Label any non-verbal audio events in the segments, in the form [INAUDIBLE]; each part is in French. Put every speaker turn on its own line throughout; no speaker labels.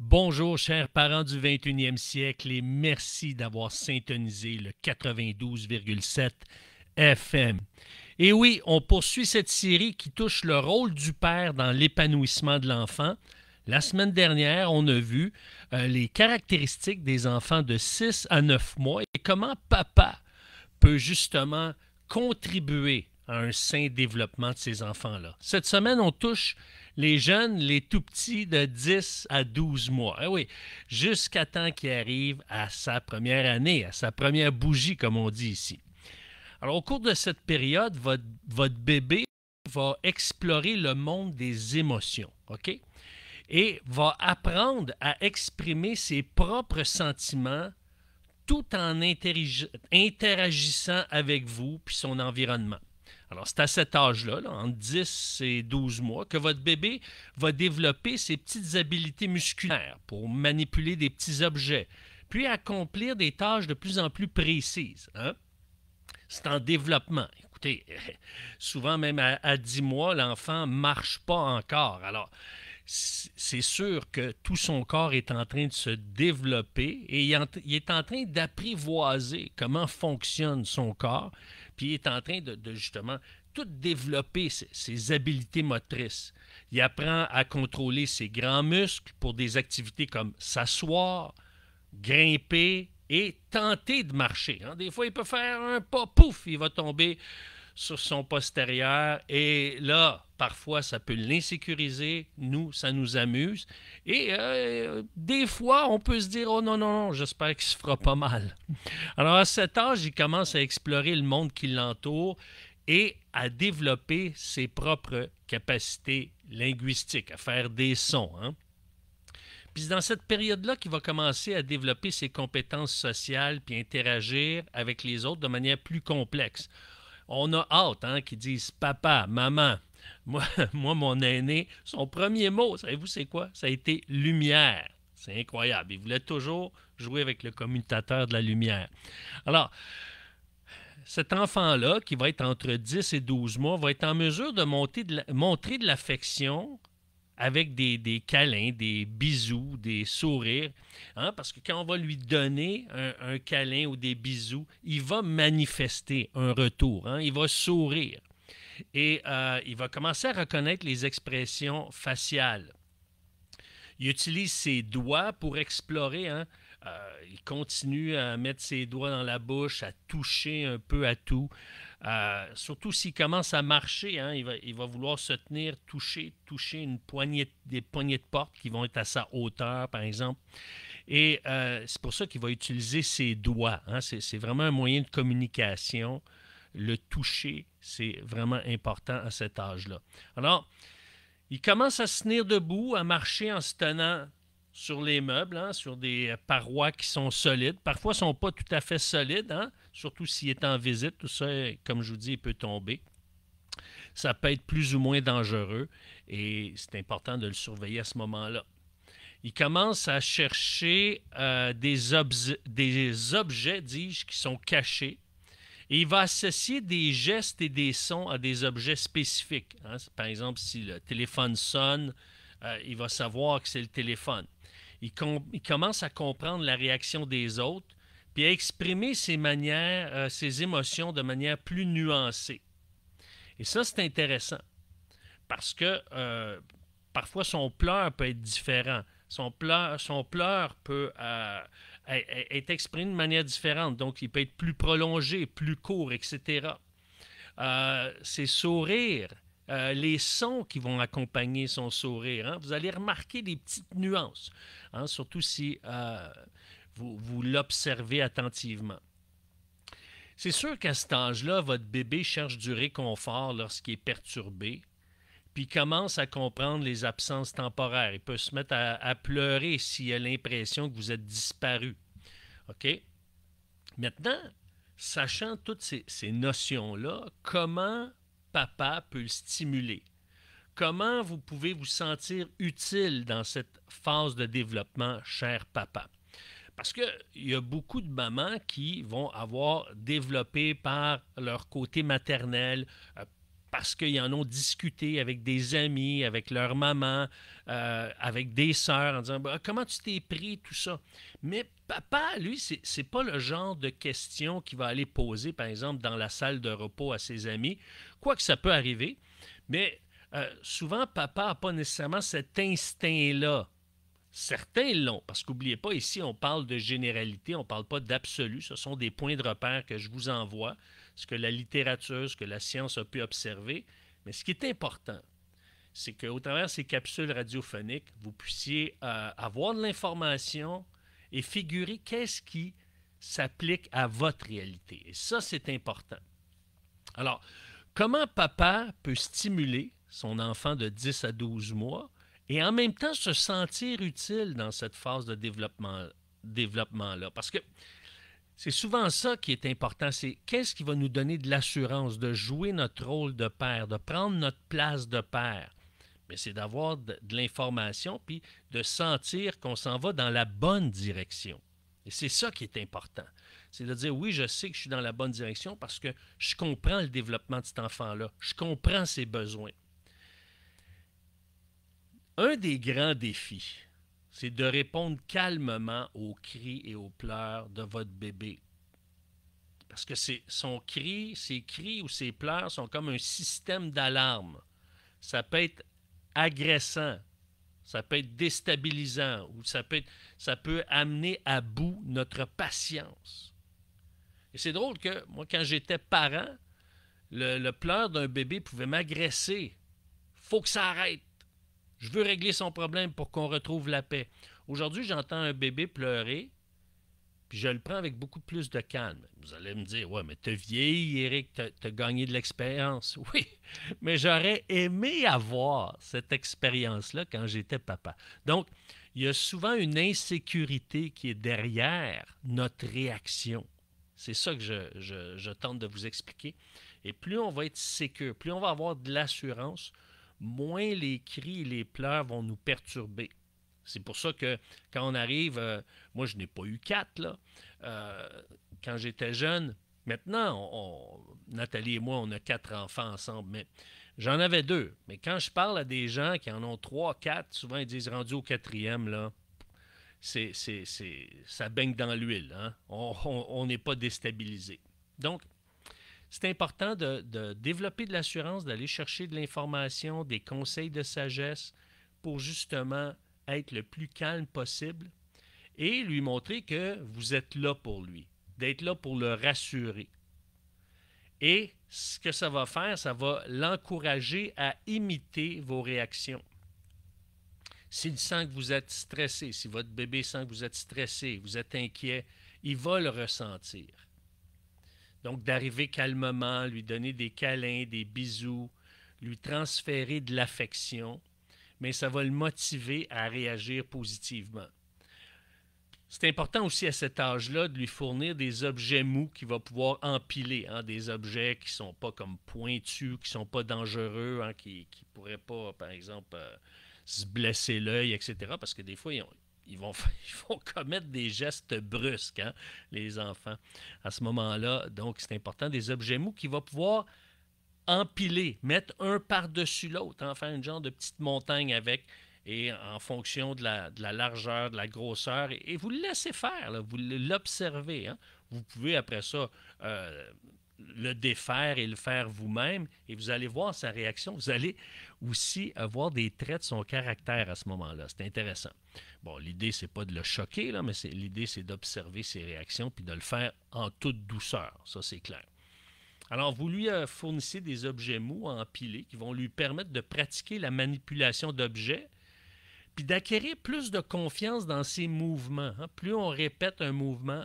Bonjour, chers parents du 21e siècle, et merci d'avoir syntonisé le 92,7 FM. Et oui, on poursuit cette série qui touche le rôle du père dans l'épanouissement de l'enfant. La semaine dernière, on a vu euh, les caractéristiques des enfants de 6 à 9 mois et comment papa peut justement contribuer à un sain développement de ces enfants-là. Cette semaine, on touche les jeunes, les tout petits de 10 à 12 mois. Eh oui, jusqu'à temps qu'il arrive à sa première année, à sa première bougie, comme on dit ici. Alors, au cours de cette période, votre, votre bébé va explorer le monde des émotions, OK? Et va apprendre à exprimer ses propres sentiments tout en interagissant avec vous puis son environnement. Alors, c'est à cet âge-là, en entre 10 et 12 mois, que votre bébé va développer ses petites habiletés musculaires pour manipuler des petits objets, puis accomplir des tâches de plus en plus précises. Hein. C'est en développement. Écoutez, [LAUGHS] souvent même à, à 10 mois, l'enfant ne marche pas encore. Alors, c'est sûr que tout son corps est en train de se développer et il est en train d'apprivoiser comment fonctionne son corps puis il est en train de, justement tout développer ses, habilités habiletés motrices. Il apprend à contrôler ses grands muscles pour des activités comme s'asseoir, grimper et tenter de marcher. Hein. Des fois, il peut faire un pas, pouf, il va tomber sur son postérieur et là, Parfois, ça peut l'insécuriser. Nous, ça nous amuse. Et euh, des fois, on peut se dire Oh non, non, non, j'espère qu'il se fera pas mal. Alors, à cet âge, il commence à explorer le monde qui l'entoure et à développer ses propres capacités linguistiques, à faire des sons. Hein? Puis c'est dans cette période-là qu'il va commencer à développer ses compétences sociales puis interagir avec les autres de manière plus complexe. On a hâte hein, qu'ils disent papa, maman, [LAUGHS] Moi, mon aîné, son premier mot, savez-vous c'est quoi? Ça a été lumière. C'est incroyable. Il voulait toujours jouer avec le commutateur de la lumière. Alors, cet enfant-là, qui va être entre 10 et 12 mois, va être en mesure de, montrer de l'affection avec des, câlins, des bisous, des sourires. Hein? Parce que quand on va lui donner un, câlin ou des bisous, il va manifester un retour. Hein? Il va sourire et euh, il va commencer à reconnaître les expressions faciales. Il utilise ses doigts pour explorer. Hein. Euh, il continue à mettre ses doigts dans la bouche, à toucher un peu à tout. Euh, surtout s'il commence à marcher, hein, il, va, vouloir se tenir, toucher, toucher une poignée, des poignées de porte qui vont être à sa hauteur, par exemple. Et c'est pour ça qu'il va utiliser ses doigts. Hein. c'est, vraiment un moyen de communication le toucher, c'est vraiment important à cet âge-là. Alors, il commence à se tenir debout, à marcher en se tenant sur les meubles, hein, sur des euh, parois qui sont solides. Parfois, ne sont pas tout à fait solides, hein, surtout s'il est en visite. Tout ça, comme je vous dis, il peut tomber. Ça peut être plus ou moins dangereux et c'est important de le surveiller à ce moment-là. Il commence à chercher euh, des objets, dis-je, qui sont cachés et il va associer des gestes et des sons à des objets spécifiques. Hein. Par exemple, si le téléphone sonne, euh, il va savoir que c'est le téléphone. Il, commence à comprendre la réaction des autres, puis à exprimer ses manières, euh, ses émotions de manière plus nuancée. Et ça, c'est intéressant, parce que euh, parfois son pleur peut être différent. Son pleur, son pleur peut est, est de manière différente. Donc, il peut être plus prolongé, plus court, etc. Euh, Ces ses sourires, euh, les sons qui vont accompagner son sourire, hein. vous allez remarquer des petites nuances, hein, surtout si euh, vous, vous l'observez attentivement. C'est sûr qu'à cet âge-là, votre bébé cherche du réconfort lorsqu'il est perturbé puis commence à comprendre les absences temporaires. Il peut se mettre à, pleurer s'il a l'impression que vous êtes disparu. OK? Maintenant, sachant toutes ces, ces notions-là, comment papa peut le stimuler? Comment vous pouvez vous sentir utile dans cette phase de développement, cher papa? Parce qu'il y a beaucoup de mamans qui vont avoir développé par leur côté maternel, euh, parce qu'ils en ont discuté avec des amis, avec leur maman, euh, avec des sœurs, en disant bah, comment tu t'es pris, tout ça. Mais papa, lui, c'est, n'est pas le genre de question qu'il va aller poser, par exemple, dans la salle de repos à ses amis, quoi que ça peut arriver. Mais euh, souvent, papa n'a pas nécessairement cet instinct-là Certains l'ont, parce qu'oubliez pas, ici, on parle de généralité, on ne parle pas d'absolu. Ce sont des points de repère que je vous envoie, ce que la littérature, ce que la science a pu observer. Mais ce qui est important, c'est qu'au travers de ces capsules radiophoniques, vous puissiez euh, avoir de l'information et figurer qu'est-ce qui s'applique à votre réalité. Et ça, c'est important. Alors, comment papa peut stimuler son enfant de 10 à 12 mois et en même temps se sentir utile dans cette phase de développement, développement là parce que c'est souvent ça qui est important, c'est qu'est-ce qui va nous donner de l'assurance de jouer notre rôle de père, de prendre notre place de père. Mais c'est d'avoir de, de l'information puis de sentir qu'on s'en va dans la bonne direction. Et c'est ça qui est important. C'est de dire oui, je sais que je suis dans la bonne direction parce que je comprends le développement de cet enfant-là, je comprends ses besoins. Un des grands défis, c'est de répondre calmement aux cris et aux pleurs de votre bébé. Parce que son cri, ses cris ou ses pleurs sont comme un système d'alarme. Ça peut être agressant, ça peut être déstabilisant ou ça peut, ça peut amener à bout notre patience. Et c'est drôle que moi, quand j'étais parent, le, le pleur d'un bébé pouvait m'agresser. Faut que ça arrête je veux régler son problème pour qu'on retrouve la paix. Aujourd'hui, j'entends un bébé pleurer, puis je le prends avec beaucoup plus de calme. Vous allez me dire, ouais, mais t'es vieilli, Eric, t'as as gagné de l'expérience. [LAUGHS] Oui, mais j'aurais aimé avoir cette expérience-là quand j'étais papa. Donc, il y a souvent une insécurité qui est derrière notre réaction. C'est ça que je, je, tente de vous expliquer. Et plus on va être sécure, plus on va avoir de l'assurance, moins les cris et les pleurs vont nous perturber. C'est pour ça que quand on arrive, euh, moi je n'ai pas eu quatre, là. Euh, quand j'étais jeune, maintenant, Nathalie et moi, on a quatre enfants ensemble, mais j'en avais deux. Mais quand je parle à des gens qui en ont trois, quatre, souvent ils disent rendu au quatrième, là, c'est, ça baigne dans l'huile. Hein. On n'est pas déstabilisé. Donc, c'est important de, développer de l'assurance, d'aller chercher de l'information, des conseils de sagesse pour justement être le plus calme possible et lui montrer que vous êtes là pour lui, d'être là pour le rassurer. Et ce que ça va faire, ça va l'encourager à imiter vos réactions. S'il sent que vous êtes stressé, si votre bébé sent que vous êtes stressé, vous êtes inquiet, il va le ressentir. Donc, d'arriver calmement, lui donner des câlins, des bisous, lui transférer de l'affection, mais ça va le motiver à réagir positivement. C'est important aussi à cet âge-là de lui fournir des objets mous qu'il va pouvoir empiler, hein, des objets qui ne sont pas comme pointus, qui ne sont pas dangereux, hein, qui ne pourraient pas, par exemple, euh, se blesser l'œil, etc. Parce que des fois, ils [LAUGHS] ils vont, commettre des gestes brusques, hein, les enfants, à ce moment-là. Donc, c'est important. Des objets mous qui va pouvoir empiler, mettre un par-dessus l'autre, hein, faire une genre de petite montagne avec, et en fonction de la, largeur, de la grosseur, et, vous le laissez faire, vous l'observez. Hein. Vous pouvez, après ça, euh, le défaire et le faire vous-même, et vous allez voir sa réaction. Vous allez aussi avoir des traits de son caractère à ce moment-là. C'est intéressant. Bon, l'idée, c'est pas de le choquer, là, mais l'idée, c'est d'observer ses réactions puis de le faire en toute douceur. Ça, c'est clair. Alors, vous lui euh, fournissez des objets mous empilés qui vont lui permettre de pratiquer la manipulation d'objets puis d'acquérir plus de confiance dans ses mouvements. Hein. Plus on répète un mouvement,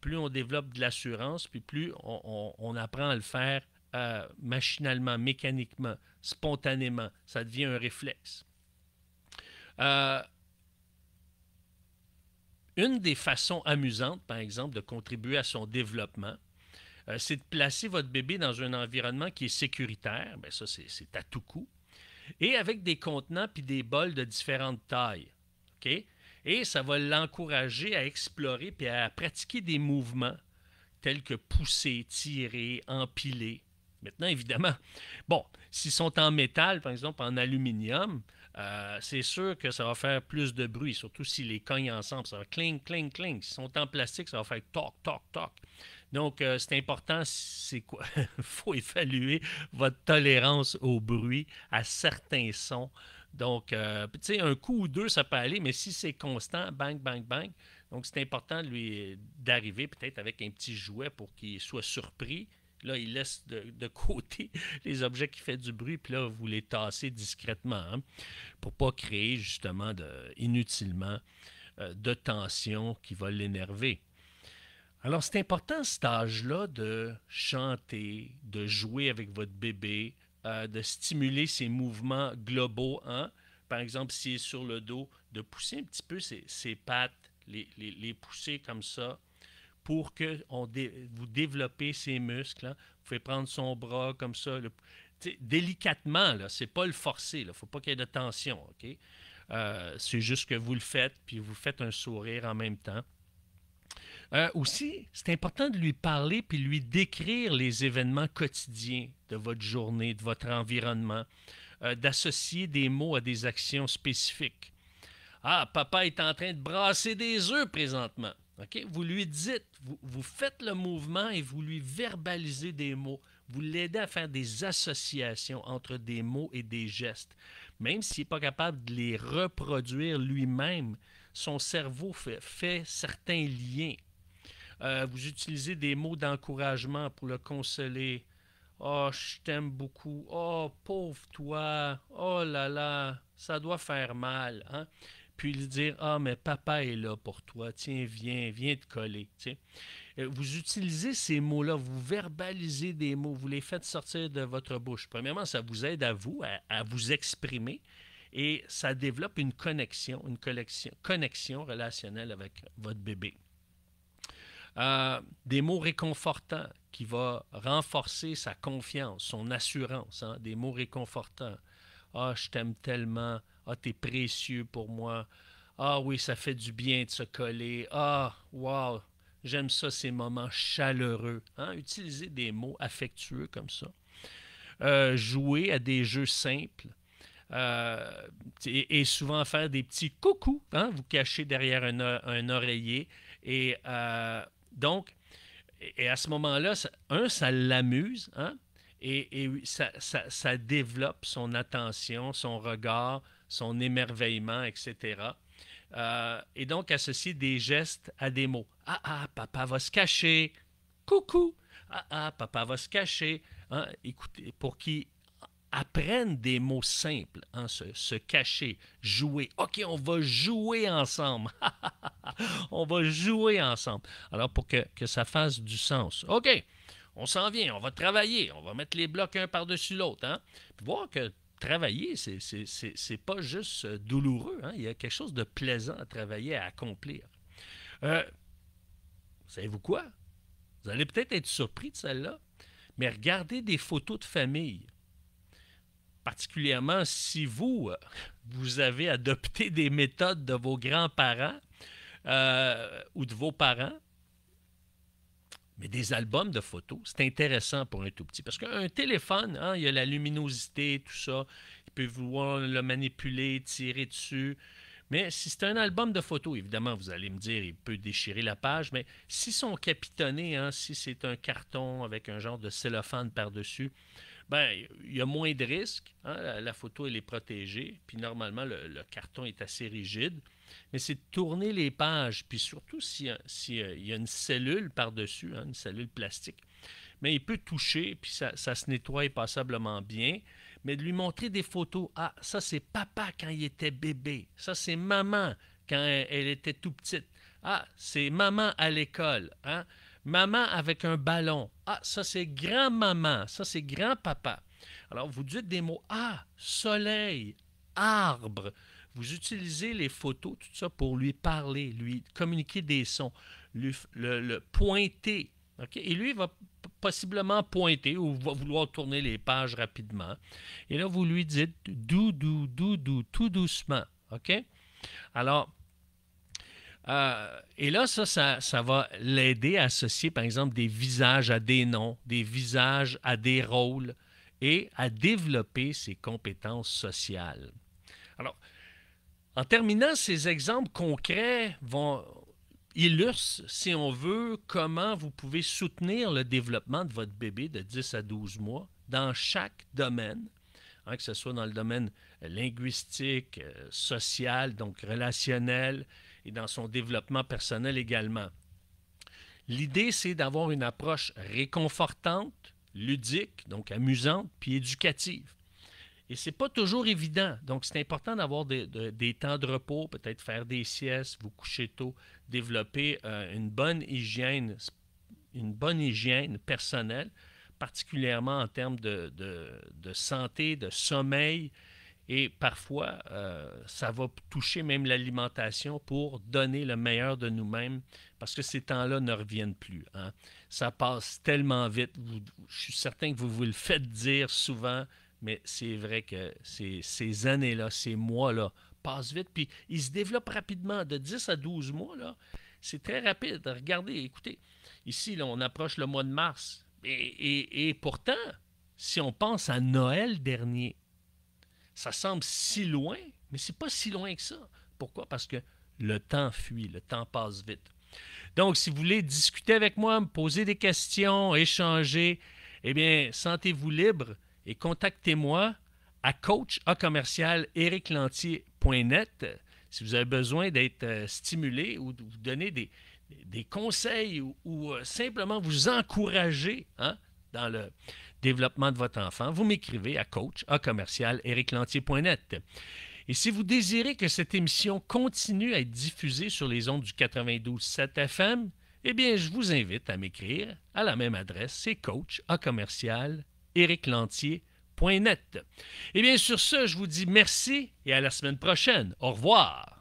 plus on développe de l'assurance, puis plus on, apprend à le faire euh, machinalement, mécaniquement, spontanément. Ça devient un réflexe. Euh, une des façons amusantes, par exemple, de contribuer à son développement, euh, c'est de placer votre bébé dans un environnement qui est sécuritaire. Bien, ça, c'est à tout coup. Et avec des contenants puis des bols de différentes tailles. OK? Et ça va l'encourager à explorer puis à pratiquer des mouvements tels que pousser, tirer, empiler. Maintenant, évidemment, bon, s'ils sont en métal, par exemple en aluminium, euh, c'est sûr que ça va faire plus de bruit, surtout s'ils les cognent ensemble. Ça va cling, cling, cling. S'ils sont en plastique, ça va faire toc, toc, toc. Donc, euh, c'est important, c'est quoi? Il [LAUGHS] faut évaluer votre tolérance au bruit à certains sons donc, euh, tu sais, un coup ou deux, ça peut aller, mais si c'est constant, bang, bang, bang. Donc, c'est important lui d'arriver peut-être avec un petit jouet pour qu'il soit surpris. Là, il laisse de, côté [LAUGHS] les objets qui font du bruit, puis là, vous les tassez discrètement pour hein, pour pas créer justement inutilement euh, de tension qui va l'énerver. Alors, c'est important à cet âge-là de chanter, de jouer avec votre bébé, euh, de stimuler ses mouvements globaux. Hein? Par exemple, s'il est sur le dos, de pousser un petit peu ses, pattes, les, pousser comme ça pour que vous développez ses muscles. Hein. Vous pouvez prendre son bras comme ça, délicatement, ce n'est pas le forcer, il ne faut pas qu'il y ait de tension. Euh, c'est juste que vous le faites, puis vous faites un sourire en même temps. Euh, aussi, c'est important de lui parler puis lui décrire les événements quotidiens de votre journée, de votre environnement, euh, d'associer des mots à des actions spécifiques. Ah, papa est en train de brasser des œufs présentement. Vous lui dites, vous, vous faites le mouvement et vous lui verbalisez des mots. Vous l'aidez à faire des associations entre des mots et des gestes. Même s'il n'est pas capable de les reproduire lui-même, son cerveau fait, certains liens. Euh, vous utilisez des mots d'encouragement pour le consoler. Oh, je t'aime beaucoup. Oh, pauvre toi. Oh là là, ça doit faire mal. Hein? Puis lui dire Ah, mais papa est là pour toi. Tiens, viens, viens te coller. Euh, vous utilisez ces mots-là, vous verbalisez des mots, vous les faites sortir de votre bouche. Premièrement, ça vous aide à vous, à vous exprimer et ça développe une connexion, une connexion relationnelle avec votre bébé. Euh, des mots réconfortants qui vont renforcer sa confiance, son assurance, hein. des mots réconfortants. Ah, je t'aime tellement. Ah, t'es précieux pour moi. Ah oui, ça fait du bien de se coller. Ah, wow, j'aime ça, ces moments chaleureux. Utilisez hein. Utiliser des mots affectueux comme ça. Euh, jouer à des jeux simples euh, et, souvent faire des petits coucou, hein, vous cacher derrière un, oreiller. Et euh, donc, et, à ce moment-là, un, ça l'amuse, hein, et, ça, développe son attention, son regard, son émerveillement, etc. Euh, et donc, associer des gestes à des mots. Ah ah, papa va se cacher. Coucou. Ah ah, papa va se cacher. Hein, écoutez, pour qui apprennent des mots simples, hein, se, cacher, jouer. OK, on va jouer ensemble. [LAUGHS] on va jouer ensemble. Alors, pour que, ça fasse du sens. OK, on s'en vient, on va travailler, on va mettre les blocs un par-dessus l'autre. Hein. voir que travailler, c'est pas juste euh, douloureux. Hein. il y a quelque chose de plaisant à travailler, à accomplir. Euh, savez-vous quoi? Vous allez peut-être être surpris de celle-là, mais regardez des photos de famille particulièrement si vous, euh, vous avez adopté des méthodes de vos grands-parents euh, ou de vos parents. Mais des albums de photos, c'est intéressant pour un tout petit. Parce qu'un téléphone, hein, il y a la luminosité, tout ça. Il peut vouloir le manipuler, tirer dessus. Mais si c'est un album de photos, évidemment, vous allez me dire, il peut déchirer la page, mais s'ils sont capitonnés, hein, si c'est un carton avec un genre de cellophane par-dessus, ben, il y a moins de risques. Hein, la, photo, est protégée. Puis normalement, le, carton est assez rigide. Mais c'est de tourner les pages. Puis surtout, s'il si, il y a une cellule par-dessus, hein, une cellule plastique, mais il peut toucher, puis ça, ça se nettoie passablement bien mais de lui montrer des photos. Ah, ça c'est papa quand il était bébé. Ça c'est maman quand elle était tout petite. Ah, c'est maman à l'école. Hein. Maman avec un ballon. Ah, ça c'est grand-maman. Ça c'est grand-papa. Alors vous dites des mots. Ah, soleil, arbre. Vous utilisez les photos, tout ça, pour lui parler, lui communiquer des sons, le, pointer. ok, Et lui va possiblement pointer ou va vouloir tourner les pages rapidement. Et là, vous lui dites dou, dou, dou, dou, tout doucement. OK? Alors, euh, et là, ça, ça, ça va l'aider à associer, par exemple, des visages à des noms, des visages à des rôles et à développer ses compétences sociales. Alors, en terminant, ces exemples concrets vont, illustre, si on veut, comment vous pouvez soutenir le développement de votre bébé de 10 à 12 mois dans chaque domaine, hein, que ce soit dans le domaine euh, linguistique, euh, social, donc relationnel, et dans son développement personnel également. L'idée, c'est d'avoir une approche réconfortante, ludique, donc amusante, puis éducative. Et c'est pas toujours évident. Donc, c'est important d'avoir des, temps de repos, peut-être faire des siestes, vous coucher tôt, développer euh, une bonne hygiène, une bonne hygiène personnelle, particulièrement en termes de, santé, de sommeil. Et parfois, euh, ça va toucher même l'alimentation pour donner le meilleur de nous-mêmes parce que ces temps-là ne reviennent plus. Hein. Ça passe tellement vite. je suis certain que vous vous le faites dire souvent mais c'est vrai que ces, années-là, ces mois-là, passent vite. Puis ils se développent rapidement, de 10 à 12 mois. là. C'est très rapide. Regardez, écoutez, ici, on approche le mois de mars. Et, et, pourtant, si on pense à Noël dernier, ça semble si loin, mais c'est pas si loin que ça. Pourquoi? Parce que le temps fuit, le temps passe vite. Donc, si vous voulez discuter avec moi, me poser des questions, échanger, eh bien, sentez-vous libre et contactez-moi à coach euh, si vous avez besoin d'être euh, stimulé ou de vous donner des, conseils ou, euh, simplement vous encourager hein, dans le développement de votre enfant, vous m'écrivez à coach Et si vous désirez que cette émission continue à être diffusée sur les ondes du 92.7 FM, eh bien, je vous invite à m'écrire à la même adresse, c'est coach ericlantier.net. Et bien sur ce, je vous dis merci et à la semaine prochaine. Au revoir.